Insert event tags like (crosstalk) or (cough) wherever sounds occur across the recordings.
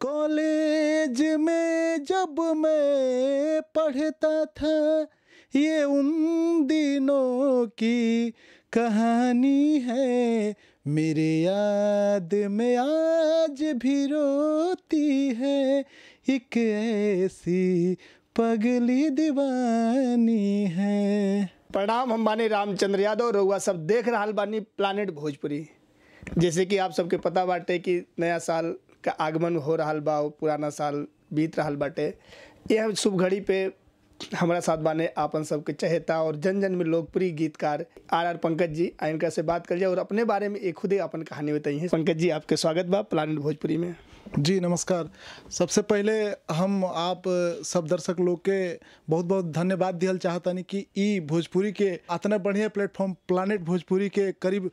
college में जब मैं पढ़ता था ये उन दिनों की कहानी है मेरे याद में आज भी रोती है एक ऐसी पगली दीवानी है प्रणाम हम बानी रामचंद्र यादव रउआ सब देख रहा बानी प्लानट भोजपुरी जैसे कि आप सबके पता बाटे कि नया साल का आगमन हो रहा बा पुराना साल बीत रहा बाटे यह शुभ घड़ी पे हमारा साथ बाने आपन सबके चहेता और जन जन में लोकप्रिय गीतकार आर आर पंकज जी आ इनका से बात करिए और अपने बारे में एक खुद ही अपन कहानी बताई है पंकज जी आपके स्वागत बा प्लानिट भोजपुरी में जी नमस्कार सबसे पहले हम आप सब दर्शक लोग के बहुत बहुत धन्यवाद दियल चाहतानी कि ई भोजपुरी के इतना बढ़िया प्लेटफॉर्म प्लानिट भोजपुरी के करीब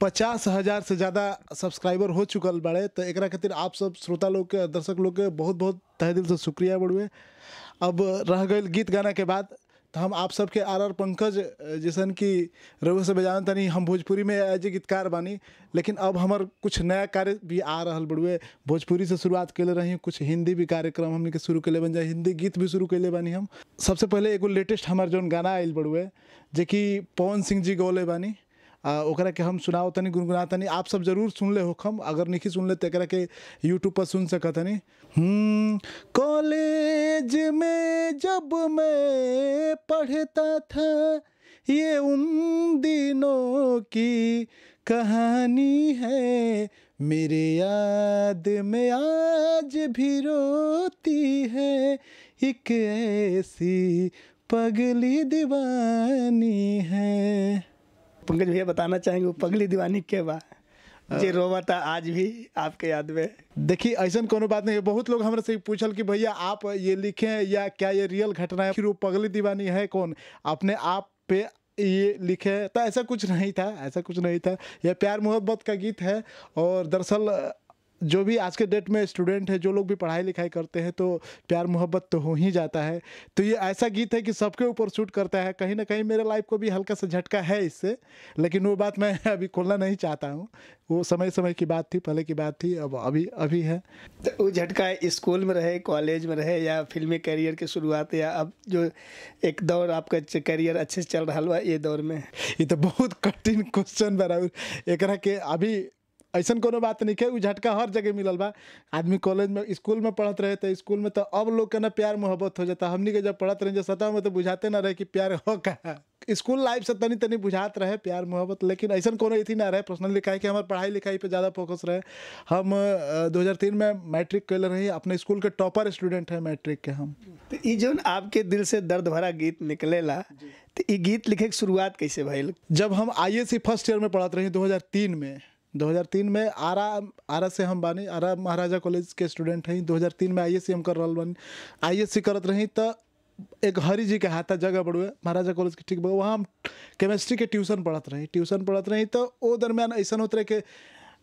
पचास हजार से ज़्यादा सब्सक्राइबर हो चुकल बड़े तो एक खातिर आप सब श्रोता लोग के दर्शक लोग के बहुत बहुत तह दिल से शुक्रिया बढ़ुए अब रह गए गीत गाना के बाद तो हम आप सबके आर आर पंकज जैसन कि रघु से बजान तनी हम भोजपुरी में एज ए गीतकार बानी लेकिन अब हमार कुछ नया कार्य भी आ रहा बड़ुए भोजपुरी से शुरुआत के रही कुछ हिंदी भी कार्यक्रम हमने के शुरू कैले बन जाए हिंदी गीत भी शुरू कैले बानी हम सबसे पहले एगो लेटेस्ट हमार जो गाना आयल बड़ुए जे कि पवन सिंह जी गौले बानी ओकरा के हम सुनाओ तनी गुनगुना तनी आप सब जरूर सुन ले हो हम अगर नहीं सुन ले तो एकरा के यूट्यूब पर सुन सकत हनी कॉलेज में जब मैं पढ़ता था ये उन दिनों की कहानी है मेरे याद में आज भी रोती है एक ऐसी पगली दीवानी है पंकज भैया बताना चाहेंगे पगली दीवानी के बाद जी रोबा था आज भी आपके याद में देखिए ऐसा कोनो बात नहीं है बहुत लोग हमारे से पूछल कि भैया आप ये लिखें या क्या ये रियल घटना है फिर वो पगली दीवानी है कौन अपने आप पे ये लिखे तो ऐसा कुछ नहीं था ऐसा कुछ नहीं था यह प्यार मोहब्बत का गीत है और दरअसल जो भी आज के डेट में स्टूडेंट है जो लोग भी पढ़ाई लिखाई करते हैं तो प्यार मोहब्बत तो हो ही जाता है तो ये ऐसा गीत है कि सबके ऊपर शूट करता है कहीं ना कहीं मेरे लाइफ को भी हल्का सा झटका है इससे लेकिन वो बात मैं (laughs) अभी खोलना नहीं चाहता हूँ वो समय समय की बात थी पहले की बात थी अब अभी अभी है तो वो झटका स्कूल में रहे कॉलेज में रहे या फिल्मी करियर की शुरुआत या अब जो एक दौर आपका करियर अच्छे से चल रहा हुआ ये दौर में ये तो बहुत कठिन क्वेश्चन बना एक के अभी ऐसा को बात नहीं है उ झटका हर जगह मिलल बा आदमी कॉलेज में स्कूल में पढ़त रहे तो स्कूल में तो अब लोग के ना प्यार मोहब्बत हो जाता हमने के जब पढ़त रहे सतह में तो बुझाते ना रहे कि प्यार हो कहा स्कूल लाइफ से तनी तनी बुझात रहे प्यार मोहब्बत लेकिन ऐसा कोई अथी ना रहे पर्सनल लिखाई कि हमारे पढ़ाई लिखाई पे ज़्यादा फोकस रहे हम 2003 में मैट्रिक कैल रही अपने स्कूल के टॉपर स्टूडेंट हैं मैट्रिक के हम तो ये आपके दिल से दर्द भरा गीत ला तो ये गीत लिखे की शुरुआत कैसे भाई जब हम आई फर्स्ट ईयर में पढ़ाते रहे दो में 2003 में आरा आरा से हम बानी आरा महाराजा कॉलेज के स्टूडेंट हैं 2003 में आई हम कर रहा बानी आई करत रही तो एक हरी जी के हाथा जगह बड़ुए महाराजा कॉलेज के ठीक वहाँ हम केमिस्ट्री के ट्यूशन पढ़त रही ट्यूशन पढ़त रही तो वो दरमियान ऐसा होते कि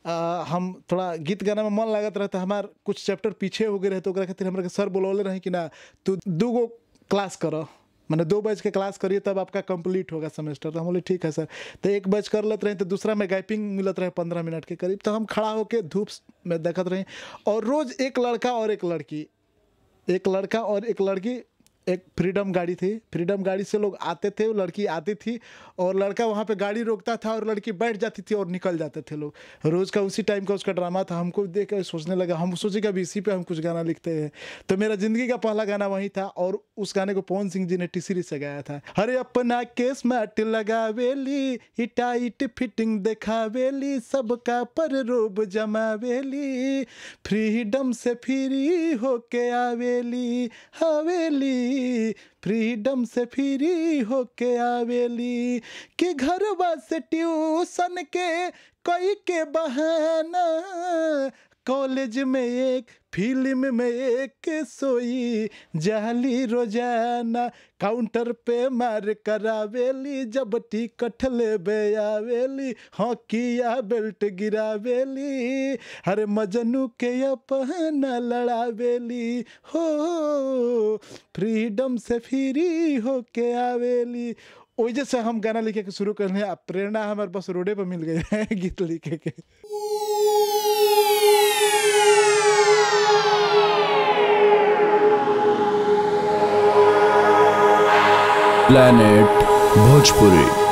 आ, हम थोड़ा गीत गाना में मन लागत रहता हमार कुछ चैप्टर पीछे हो गए रहे तो खातिर हमारे सर बोलौले रहे कि ना तू दू गो क्लास कर मैंने दो बज के क्लास करिए तब आपका कंप्लीट होगा सेमेस्टर तो हम बोले ठीक है सर तो एक बज कर लेते रहें तो दूसरा में गैपिंग मिलत रहे पंद्रह मिनट के करीब तो हम खड़ा होकर धूप में देखते रहें और रोज़ एक लड़का और एक लड़की एक लड़का और एक लड़की एक फ्रीडम गाड़ी थी फ्रीडम गाड़ी से लोग आते थे लड़की आती थी और लड़का वहाँ पे गाड़ी रोकता था और लड़की बैठ जाती थी और निकल जाते थे लोग रोज़ का उसी टाइम का उसका ड्रामा था हमको देख कर सोचने लगा हम सोचे कि अभी इसी पे हम कुछ गाना लिखते हैं तो मेरा ज़िंदगी का पहला गाना वही था और उस गाने को पवन सिंह जी ने टी सीरीज से गाया था अरे अपना केस मैट लगावेली ही टाइट फिटिंग देखावेली सबका पर रूब जमावेली फ्रीडम से फ्री होके आवेली हवेली फ्रीडम से फ्री होके आवेली कि घर से ट्यूशन के कोई के बहाना कॉलेज में एक फिल्म में एक सोई जाली रोजाना काउंटर पे मार करावेली जब टिकट ले बेली या बेल्ट गिरावेली हर मजनू के अपना लड़ावेली हो फ्रीडम से फ्री होके आवेली वही जैसे हम गाना लिखे के शुरू कर रहे हैं प्रेरणा हमारे पास रोडे पर मिल गई है (laughs) गीत लिखे के प्लैनेट भोजपुरी